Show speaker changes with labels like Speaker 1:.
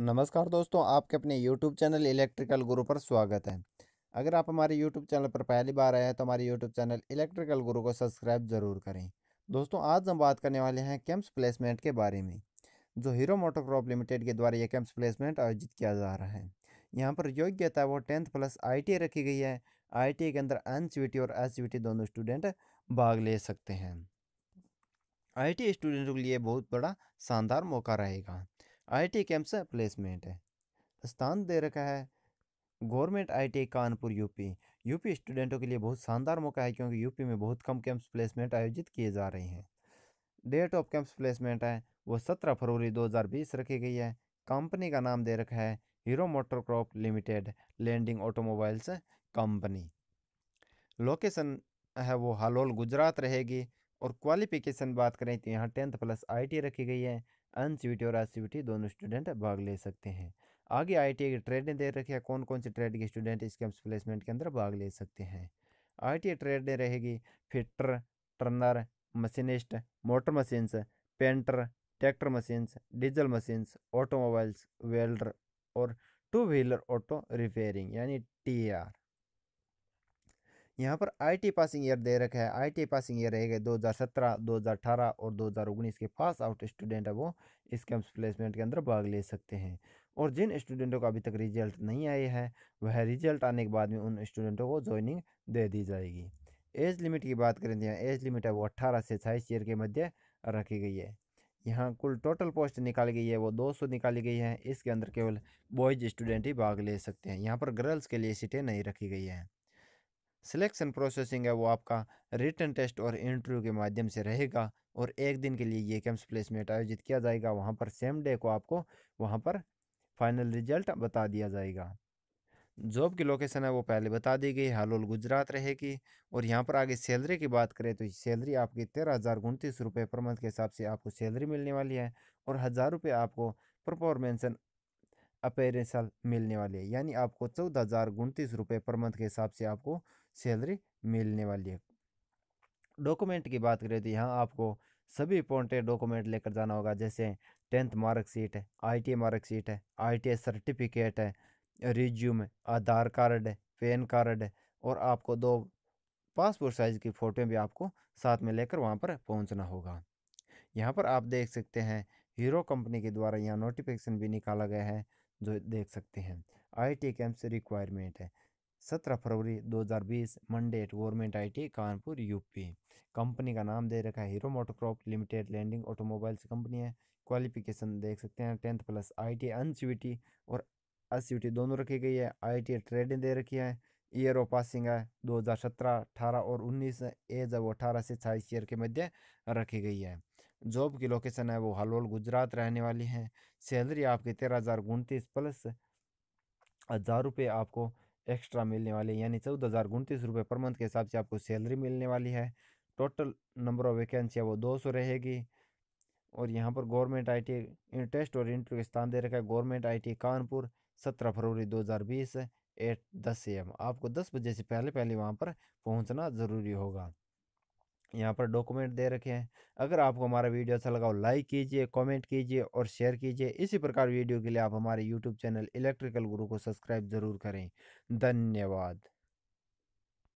Speaker 1: नमस्कार दोस्तों आपके अपने YouTube चैनल इलेक्ट्रिकल गुरु पर स्वागत है अगर आप हमारे YouTube चैनल पर पहली बार आए हैं तो हमारे YouTube चैनल इलेक्ट्रिकल गुरु को सब्सक्राइब ज़रूर करें दोस्तों आज हम बात करने वाले हैं कैंप्स प्लेसमेंट के बारे में जो हीरो मोटोक्रॉप लिमिटेड के द्वारा यह कैंप्स प्लेसमेंट आयोजित किया जा रहा है यहाँ पर योग्यता वो टेंथ प्लस आई रखी गई है आई के अंदर एन और एस दोनों स्टूडेंट भाग ले सकते हैं आई स्टूडेंट के लिए बहुत बड़ा शानदार मौका रहेगा आईटी कैंप से प्लेसमेंट है स्थान दे रखा है government T Kanpur UP UP स्टूडेंटों के लिए बहुत शानदार मौका है क्योंकि यूपी में बहुत कम कैंप्स प्लेसमेंट आयोजित किए जा रहे हैं डेट ऑफ कैंप्स प्लेसमेंट है वो सत्रह फरवरी 2020 रखी गई है कंपनी का नाम दे रखा है Hero Motor Corp Limited landing automobiles company location है वो हालोल गुजरात रहेगी और क्वालिफिकेशन बात करें तो यहाँ टेंथ प्लस आई रखी गई है अन और आई दोनों स्टूडेंट भाग ले सकते हैं आगे आई टी की ट्रेडें दे रखी है कौन कौन से ट्रेड के स्टूडेंट इस कैंप्स प्लेसमेंट के अंदर भाग ले सकते हैं आई टी ट्रेडें रहेगी fitter turner machinist motor machines painter tractor machines diesel machines automobiles welder और टू व्हीलर ऑटो रिपेयरिंग यानी टी आर यहाँ पर आईटी पासिंग ईयर दे रखा है आईटी पासिंग ईयर रहेगा 2017, 2018 और 2019 के पास आउट स्टूडेंट है वो इस कैंप्स प्लेसमेंट के अंदर भाग ले सकते हैं और जिन स्टूडेंटों का अभी तक रिजल्ट नहीं आया है वह रिजल्ट आने के बाद में उन स्टूडेंटों को ज्वाइनिंग दे दी जाएगी एज लिमिट की बात करें तो यहाँ एज लिमिट है वो अट्ठारह से छाईस ईयर के मध्य रखी गई है यहाँ कुल टोटल पोस्ट निकाली गई है वो 200 निकाली गई है इसके अंदर केवल बॉयज स्टूडेंट ही भाग ले सकते हैं यहाँ पर गर्ल्स के लिए सीटें नहीं रखी गई हैं सिलेक्शन प्रोसेसिंग है वो आपका रिटर्न टेस्ट और इंटरव्यू के माध्यम से रहेगा और एक दिन के लिए ये कैंप्स प्लेसमेंट आयोजित किया जाएगा वहाँ पर सेम डे को आपको वहाँ पर फाइनल रिजल्ट बता दिया जाएगा जॉब की लोकेशन है वो पहले बता दी गई हालोल गुजरात रहेगी और यहाँ पर आगे सैलरी की बात करें तो सैलरी आपकी तेरह हज़ार उनतीस रुपये पर मंथ के हिसाब से आपको सैलरी मिलने वाली है और हज़ार रुपये आपको परफॉर्मेंसन अपेरे साल मिलने वाली है यानी आपको चौदह हज़ार उनतीस रुपये पर मंथ के हिसाब से आपको सैलरी मिलने वाली है डॉक्यूमेंट की बात करें तो यहाँ आपको सभी इम्पोर्टेंट डॉक्यूमेंट लेकर जाना होगा जैसे टेंथ मार्कशीट है आई टी मार्कशीट है आई टी सर्टिफिकेट है resume Aadhaar card PAN card और आपको दो पासपोर्ट साइज़ की फ़ोटो भी आपको साथ में लेकर वहाँ पर पहुँचना होगा यहाँ पर आप देख सकते हैं हीरो कंपनी के द्वारा यहाँ नोटिफिकेशन भी निकाला गया है जो देख सकते हैं आई टी कैंप्स रिक्वायरमेंट है सत्रह फरवरी 2020 मंडेट government IT Kanpur UP company का नाम दे रखा है Hero MotoCorp Limited landing automobiles company है क्वालिफिकेशन देख सकते हैं टेंथ प्लस सी टी और टी दोनों रखी गई है टी ट्रेडिंग दे रखी है ईयर ऑफ पासिंग है 2017, 18 और 19 एज है वो अठारह से छाईस ईयर के मध्य रखी गई है जॉब की लोकेशन है वो हलोल गुजरात रहने वाली है सैलरी आपकी तेरह हज़ार उनतीस प्लस हज़ार रुपये आपको एक्स्ट्रा मिलने वाले यानी चौदह हज़ार उनतीस रुपये पर मंथ के हिसाब से आपको सैलरी मिलने वाली है टोटल नंबर ऑफ वैकेंसी है वो दो सौ रहेगी और यहाँ पर गवर्नमेंट आई टी टेस्ट और इंटरव्यू स्थान दे रखा है गवर्नमेंट आई टी कानपुर सत्रह फरवरी दो हज़ार बीस एट दस एम आपको दस बजे से पहले पहले वहाँ पर पहुँचना ज़रूरी होगा यहाँ पर डॉक्यूमेंट दे रखे हैं अगर आपको हमारा वीडियो अच्छा लगा हो लाइक कीजिए कमेंट कीजिए और शेयर कीजिए इसी प्रकार वीडियो के लिए आप हमारे यूट्यूब चैनल इलेक्ट्रिकल गुरु को सब्सक्राइब ज़रूर करें धन्यवाद